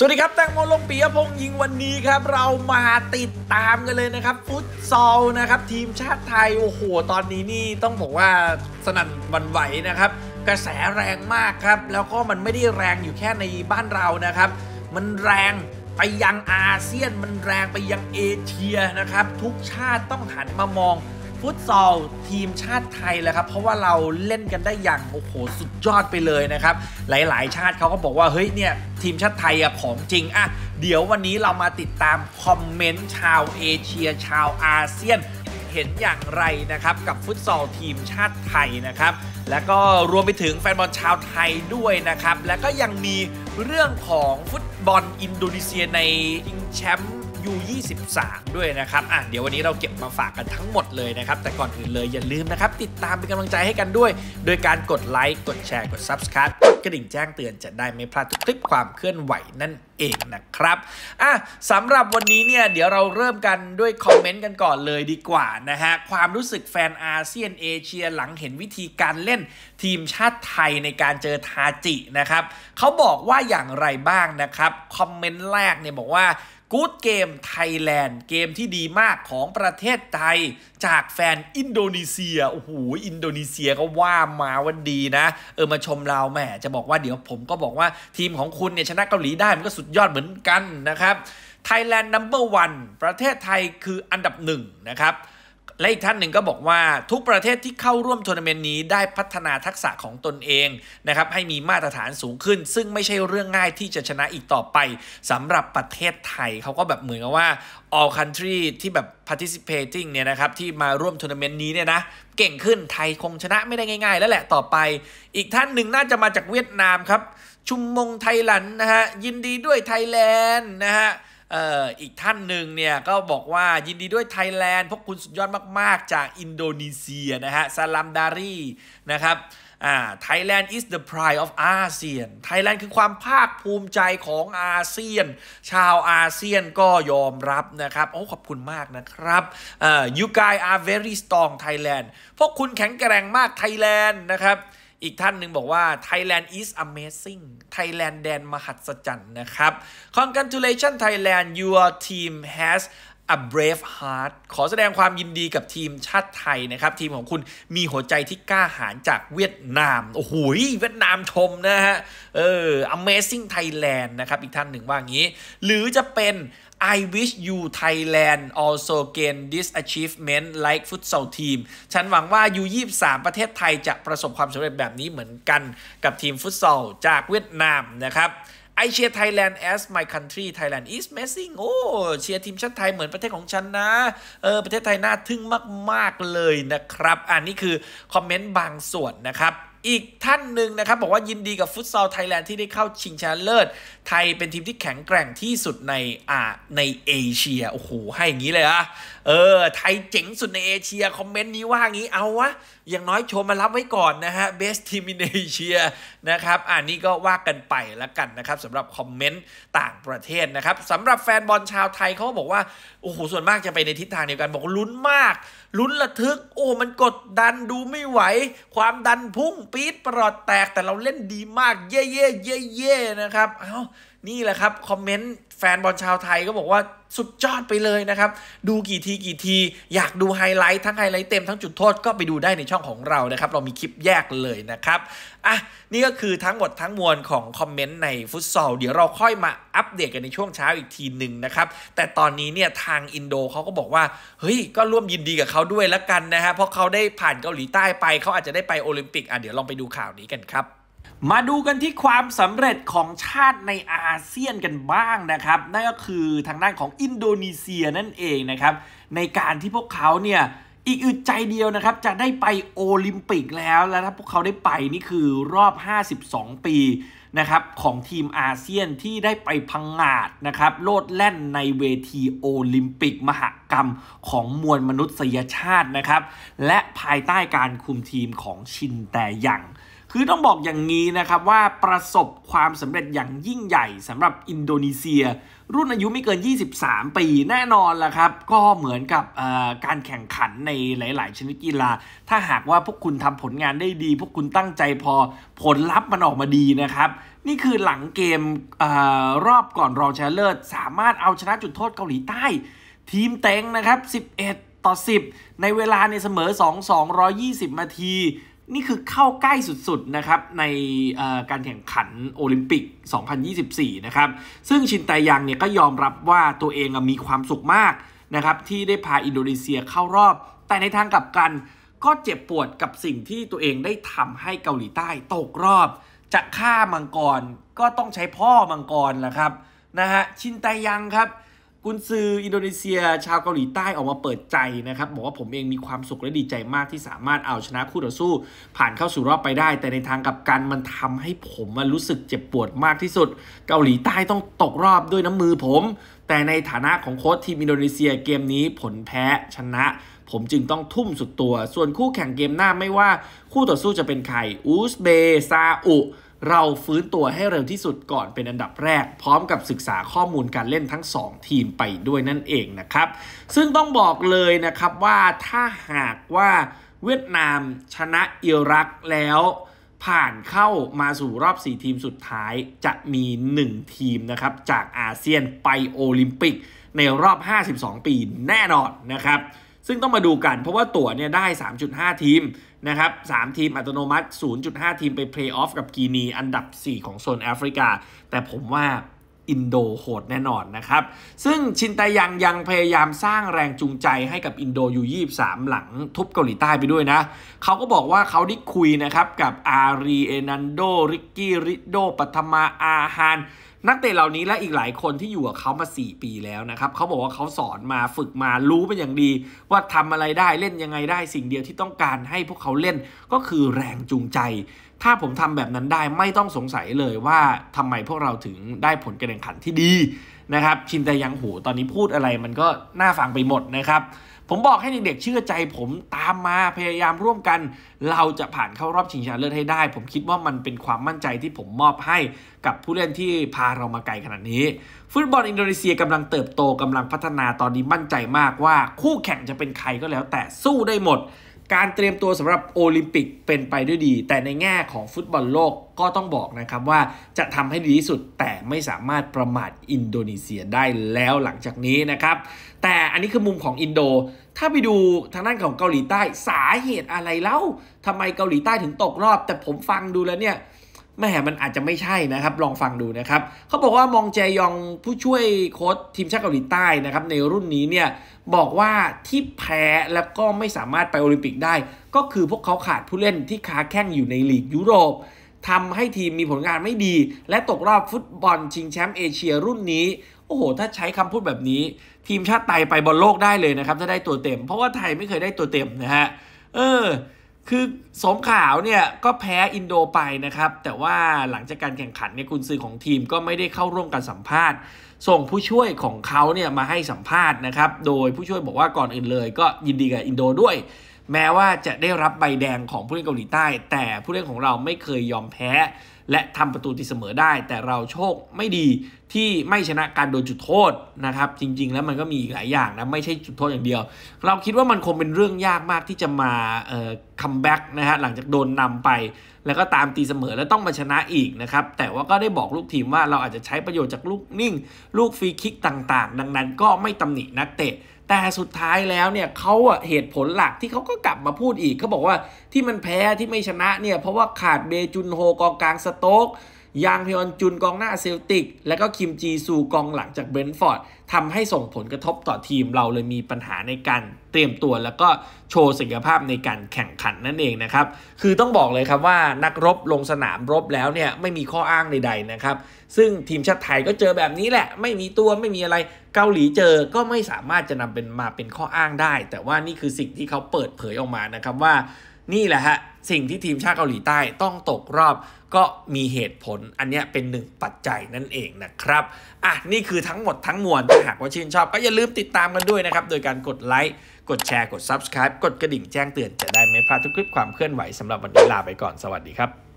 สวัสดีครับแตงโมลงปียพงษ์ยิงวันนี้ ครับ เรามาติดตามกันเลยนะครับฟุตซอลนะครับทีมชาติไทย โอ้โห ตอนนี้นี่ต้องบอกว่าสนั่นวันไหวนะครับ กระแสแรงมากครับ แล้วก็มันไม่ได้แรงอยู่แค่ในบ้านเรานะครับ มันแรงไปยังอาเซียน มันแรงไปยังเอเชียนะครับ ทุกชาติต้องหันมามองฟุตซอลทีมชาติไทยแลยครับเพราะว่าเราเล่นกันได้อย่างโอ้โหสุดยอดไปเลยนะครับหลายๆ ชาติเขาก็บอกว่าเฮ้ยเนี่ยทีมชาติไทยอะของจริงอะเดี๋ยววันนี้เรามาติดตามคอมเมนต์ชาวเอเชียชาวอาเซียนเห็นอย่างไรนะครับกับฟุตซอลทีมชาติไทยนะครับแล้วก็รวมไปถึงแฟนบอลชาวไทยด้วยนะครับแล้วก็ยังมีเรื่องของฟุตบอลอินโดนีเซียในชิงแชมป์ U23 ด้วยนะครับ อ่ะ เดี๋ยววันนี้เราเก็บมาฝากกันทั้งหมดเลยนะครับ แต่ก่อนอื่นเลยอย่าลืมนะครับติดตามเป็นกำลังใจให้กันด้วย โดยการกดไลค์ กดแชร์ กด Subscribe กดกระดิ่งแจ้งเตือนจะได้ไม่พลาดทุกคลิปความเคลื่อนไหวนั่นเองนะครับ อ่ะสำหรับวันนี้เนี่ยเดี๋ยวเราเริ่มกันด้วยคอมเมนต์กันก่อนเลยดีกว่านะฮะ ความรู้สึกแฟนอาเซียนเอเชียหลังเห็นวิธีการเล่นทีมชาติไทยในการเจอทาจินะครับเขาบอกว่าอย่างไรบ้างนะครับ คอมเมนต์แรกเนี่ยบอกว่ากู๊ดเกมไทยแลนด์เกมที่ดีมากของประเทศไทยจากแฟนอินโดนีเซียโอ้โหอินโดนีเซียก็ว่ามาวันดีนะ เออมาชมเราแหมจะบอกว่าเดี๋ยวผมก็บอกว่าทีมของคุณเนี่ยชนะเกาหลีได้มันก็สุดยอดเหมือนกันนะครับไทยแลนด์นัมเบอร์วันประเทศไทยคืออันดับหนึ่งนะครับและอีกท่านหนึ่งก็บอกว่าทุกประเทศที่เข้าร่วมทัวร์นาเมนต์นี้ได้พัฒนาทักษะของตนเองนะครับให้มีมาตรฐานสูงขึ้น ซึ่งไม่ใช่เรื่องง่ายที่จะชนะอีกต่อไป สำหรับประเทศไทย เขาก็แบบเหมือนกับว่า all country ที่แบบ participating เนี่ยนะครับที่มาร่วมทัวร์นาเมนต์นี้เนี่ยนะ เก่งขึ้นไทยคงชนะไม่ได้ง่ายๆ แล้วแหละต่อไป อีกท่านหนึ่งน่าจะมาจากเวียดนามครับ ชุมมงไทยหลันนะฮะยินดีด้วยไทยแลนด์นะฮะเอ่ออีกท่านหนึ่งเนี่ยก็บอกว่ายินดีด้วยไทยแลนด์พวกคุณสุดยอดมากๆจากอินโดนีเซียนะฮะซาลัมดารีนะครับอ่าไทยแลนด์ is the pride of ASEAN ไทยแลนด์คือความภาคภูมิใจของอาเซียน ชาวอาเซียนก็ยอมรับนะครับโอ้ขอบคุณมากนะครับอ่า you guys are very strong Thailand พวกคุณแข็งแกร่งมากไทยแลนด์นะครับอีกท่านหนึ่งบอกว่า Thailand is amazing Thailand แดนมหัศจรรย์นะครับ Congratulations Thailand your team has A Brave Heart ขอแสดงความยินดีกับทีมชาติไทยนะครับทีมของคุณมีหัวใจที่กล้าหาญจากเวียดนาม โอ้โหเวียดนามชมนะฮะ เออ Amazing Thailand นะครับอีกท่านหนึ่งว่างี้หรือจะเป็น I wish you Thailand also gain this achievement like futsal team ฉันหวังว่ายส2 3ประเทศไทยจะประสบความสำเร็จแบบนี้เหมือนกันกับทีมฟุตซอลจากเวียดนามนะครับเชีย e r ไทยแลนด์ as my country Thailand is amazing โอ้เชียร์ทีมชาติไทยเหมือนประเทศของฉันนะ เออ ประเทศไทยน่าทึ่งมากๆเลยนะครับ อันนี้คือ คอมเมนต์บางส่วนนะครับอีกท่านหนึ่งนะครับบอกว่ายินดีกับฟุตซอลไทยแลนด์ที่ได้เข้าชิงชนะเลิศไทยเป็นทีมที่แข็งแกร่งที่สุดในอ่าในเอเชียโอ้โหให้อย่างนี้เลยอะเออไทยเจ๋งสุดในเอเชียคอมเมนต์นี้ว่างี้เอาวะอย่างน้อยโช์มารับไว้ก่อน นะฮะเบสทีมในเอเชียนะครับอ่านี่ก็ว่ากันไปละกันนะครับสำหรับคอมเมนต์ต่างประเทศนะครับสำหรับแฟนบอลชาวไทยเขาบอกว่าโอ้โหส่วนมากจะไปในทิศทางเดียวกันบอกลุ้นมากลุ้นระทึกโอ้ มันกดดันดูไม่ไหว ความดันพุ่งปี๊ดปลอดแตก แต่เราเล่นดีมาก เย่เย่เย่เย่นะ ครับ เอา้า นี่แหละครับ คอมเมนต์แฟนบอลชาวไทยก็บอกว่าสุดยอดไปเลยนะครับ ดูกี่ทีกี่ทีอยากดูไฮไลท์ทั้งไฮไลท์เต็มทั้งจุดโทษก็ไปดูได้ในช่องของเรานะครับเรามีคลิปแยกเลยนะครับอ่ะนี่ก็คือทั้งหมดทั้งมวลของคอมเมนต์ ในฟุตซอลเดี๋ยวเราค่อยมาอัปเดตกันในช่วงเช้าอีกทีหนึ่งนะครับ แต่ตอนนี้เนี่ยทางอินโดเขาก็บอกว่าเฮ้ย ก็ร่วมยินดีกับเขาด้วยละกันนะฮะเพราะเขาได้ผ่านเกาหลีใต้ไปเขาอาจจะได้ไปโอลิมปิกอ่ะเดี๋ยวลองไปดูข่าวนี้กันครับมาดูกันที่ความสำเร็จของชาติในอาเซียนกันบ้างนะครับ นั่นก็คือทางด้านของอินโดนีเซียนั่นเองนะครับ ในการที่พวกเขาเนี่ย อีกอึดใจเดียวนะครับจะได้ไปโอลิมปิกแล้วและถ้าพวกเขาได้ไปนี่คือรอบ 52 ปีนะครับของทีมอาเซียนที่ได้ไปพังงาดนะครับโลดแล่นในเวทีโอลิมปิกมหกรรมของมวลมนุษยชาตินะครับและภายใต้การคุมทีมของชินแต่ยังคือต้องบอกอย่างนี้นะครับว่าประสบความสำเร็จอย่างยิ่งใหญ่สำหรับอินโดนีเซีย รุ่นอายุไม่เกิน 23 ปีแน่นอนละครับ ก็เหมือนกับการแข่งขันในหลาย ๆ ชนิดกีฬาถ้าหากว่าพวกคุณทำผลงานได้ดี พวกคุณตั้งใจพอผลลัพธ์มันออกมาดีนะครับ นี่คือหลังเกมอรอบก่อนรองชนะเลิศสามารถเอาชนะจุดโทษเกาหลีใต้ ทีมเต็งนะครับ 11 ต่อ 10 ในเวลาในเสมอ 2 220 นาทีนี่คือเข้าใกล้สุด ๆนะครับในการแข่งขันโอลิมปิก 2024นะครับซึ่งชินไตยังเนี่ยก็ยอมรับว่าตัวเองมีความสุขมากนะครับ ที่ได้พาอินโดนีเซียเข้ารอบ แต่ในทางกลับกันก็เจ็บปวดกับสิ่งที่ตัวเองได้ทำให้เกาหลีใต้ตกรอบ จะฆ่ามังกรก็ต้องใช้พ่อมังกรแหละครับนะฮะชินไตยังครับุนซืออินโดนีเซียชาวเกาหลีใต้ออกมาเปิดใจนะครับบอกว่าผมเองมีความสุขและดีใจมากที่สามารถเอาชนะคู่ต่อสู้ ผ่านเข้าสู่รอบไปได้ แต่ในทางกับกันมันทำให้ผมมันรู้สึกเจ็บปวดมากที่สุด เกาหลีใต้ต้องตกรอบด้วยน้ำมือผม แต่ในฐานะของโค้ชทีมอินโดนีเซียเกมนี้ผลแพ้ชนะผมจึงต้องทุ่มสุดตัว ส่วนคู่แข่งเกมหน้าไม่ว่าคู่ต่อสู้จะเป็นใครอูซเบซาอุเราฟื้นตัวให้เร็วที่สุดก่อนเป็นอันดับแรก พร้อมกับศึกษาข้อมูลการเล่นทั้ง 2 ทีมไปด้วยนั่นเองนะครับ ซึ่งต้องบอกเลยนะครับว่าถ้าหากว่าเวียดนามชนะอิรักแล้ว ผ่านเข้ามาสู่รอบ 4 ทีมสุดท้ายจะมี 1 ทีมนะครับ จากอาเซียนไปโอลิมปิกในรอบ 52 ปีแน่นอนนะครับซึ่งต้องมาดูกันเพราะว่าตั๋วเนี่ยได้ 3.5 ทีมนะครับ 3 ทีมอัตโนมัติ 0.5 ทีมไปเพลย์ออฟกับกีนีอันดับ 4 ของโซนแอฟริกา แต่ผมว่าอินโดโหดแน่นอนนะครับ ซึ่งชินตายังยังพยายามสร้างแรงจูงใจให้กับอินโดยูยี่สามหลังทุบเกาหลีใต้ไปด้วยนะเขาก็บอกว่าเขาได้คุยนะครับ กับอารีเอนันโดริกกี้ริโดปัทมาอาฮานนักเตะเหล่านี้และอีกหลายคนที่อยู่กับเขามา 4 ปีแล้วนะครับเขาบอกว่าเขาสอนมาฝึกมารู้เป็นอย่างดี ว่าทำอะไรได้เล่นยังไงได้สิ่งเดียวที่ต้องการให้พวกเขาเล่นก็คือแรงจูงใจถ้าผมทำแบบนั้นได้ไม่ต้องสงสัยเลยว่าทำไมพวกเราถึงได้ผลการแข่งขันที่ดีนะครับชินแต่ยังหูตอนนี้พูดอะไรมันก็น่าฟังไปหมดนะครับผมบอกให้เด็กๆเชื่อใจผมตามมาพยายามร่วมกันเราจะผ่านเข้ารอบชิงชนะเลิศให้ได้ ผมคิดว่ามันเป็นความมั่นใจที่ผมมอบให้กับผู้เล่นที่พาเรามาไกลขนาดนี้ ฟุตบอลอินโดนีเซีย กำลังเติบโตกำลังพัฒนาตอนนี้มั่นใจมากว่า คู่แข่งจะเป็นใครก็แล้ว แต่สู้ได้หมดการเตรียมตัวสำหรับโอลิมปิกเป็นไปด้วยดี แต่ในแง่ของฟุตบอลโลกก็ต้องบอกนะครับว่าจะทำให้ดีที่สุดแต่ไม่สามารถประมาทอินโดนีเซียได้แล้วหลังจากนี้นะครับ แต่อันนี้คือมุมของอินโด ถ้าไปดูทางด้านของเกาหลีใต้สาเหตุอะไรเล่าทำไมเกาหลีใต้ถึงตกรอบ แต่ผมฟังดูแล้วเนี่ยแม่มันอาจจะไม่ใช่นะครับ ลองฟังดูนะครับเขาบอกว่ามองแจยองผู้ช่วยโค้ชทีมชาติเกาหลีใต้นะครับในรุ่นนี้เนี่ยบอกว่าที่แพ้แล้วก็ไม่สามารถไปโอลิมปิกได้ ก็คือพวกเขาขาดผู้เล่นที่ค้าแข้งอยู่ในลีกยุโรปทำให้ทีมมีผลงานไม่ดี และตกรอบฟุตบอลชิงแชมป์เอเชียรุ่นนี้ โอ้โห ถ้าใช้คำพูดแบบนี้ ทีมชาติไทยไปบอลโลกได้เลยนะครับถ้าได้ตัวเต็มเพราะว่าไทยไม่เคยได้ตัวเต็มนะฮะเออคือสมขาวเนี่ยก็แพ้อินโดไปนะครับแต่ว่าหลังจากการแข่งขันเนี่ยคุณซื้อของทีมก็ไม่ได้เข้าร่วม การสัมภาษณ์ ส่งผู้ช่วยของเขาเนี่ยมาให้สัมภาษณ์นะครับโดยผู้ช่วยบอกว่าก่อนอื่นเลยก็ยินดีกับอินโดด้วย แม้ว่าจะได้รับใบแดงของผู้เล่นเกาหลีใต้ แต่ผู้เล่นของเราไม่เคยยอมแพ้ และทำประตูตีเสมอได้แต่เราโชคไม่ดีที่ไม่ชนะการโดนจุดโทษนะครับ จริงๆ แล้วมันก็มีหลายอย่างนะไม่ใช่จุดโทษอย่างเดียว เราคิดว่ามันคงเป็นเรื่องยากมากที่จะมาคัมแบ็กนะฮะหลังจากโดนนำไป แล้วก็ตามตีเสมอแล้วต้องมาชนะอีกนะครับแต่ว่าก็ได้บอกลูกทีมว่าเราอาจจะใช้ประโยชน์จากลูกนิ่ง ลูกฟรีคิกต่างๆ ดังนั้นก็ไม่ตำหนินักเตะ แต่สุดท้ายแล้วเนี่ยเขาอะเหตุผลหลักที่เขาก็กลับมาพูดอีกเขาบอกว่าที่มันแพ้ที่ไม่ชนะเนี่ยเพราะว่าขาดเบจุนโฮกองกลางสโต๊กยางเทอนจุนกองหน้าเซลติก และก็คิมจีซูกองหลังจากเบน์ฟอร์ดทำให้ส่งผลกระทบต่อทีมเราเลยมีปัญหาในการเตรียมตัวแล้วก็โชว์ศักยภาพในการแข่งขันนั่นเองนะครับ คือต้องบอกเลยครับว่านักรบลงสนามรบแล้วเนี่ย ไม่มีข้ออ้างใดๆนะครับ ซึ่งทีมชาติไทยก็เจอแบบนี้แหละ ไม่มีตัวไม่มีอะไรเกาหลีเจอก็ไม่สามารถจะนำเป็นมาเป็นข้ออ้างได้ แต่ว่านี่คือสิ่งที่เขาเปิดเผยออกมานะครับว่านี่แหละฮะ สิ่งที่ทีมชาติเกาหลีใต้ต้องตกรอบก็มีเหตุผลอันนี้เป็นหนึ่งปัจจัยนั่นเองนะครับ อ่ะ นี่คือทั้งหมดทั้งมวลถ้าหากว่าชื่นชอบก็อย่าลืมติดตามกันด้วยนะครับ โดยการกดไลค์ กดแชร์กด Subscribe กดกระดิ่งแจ้งเตือนจะได้ไม่พลาดทุกคลิปความเคลื่อนไหวสำหรับวันนี้ลาไปก่อนสวัสดีครับ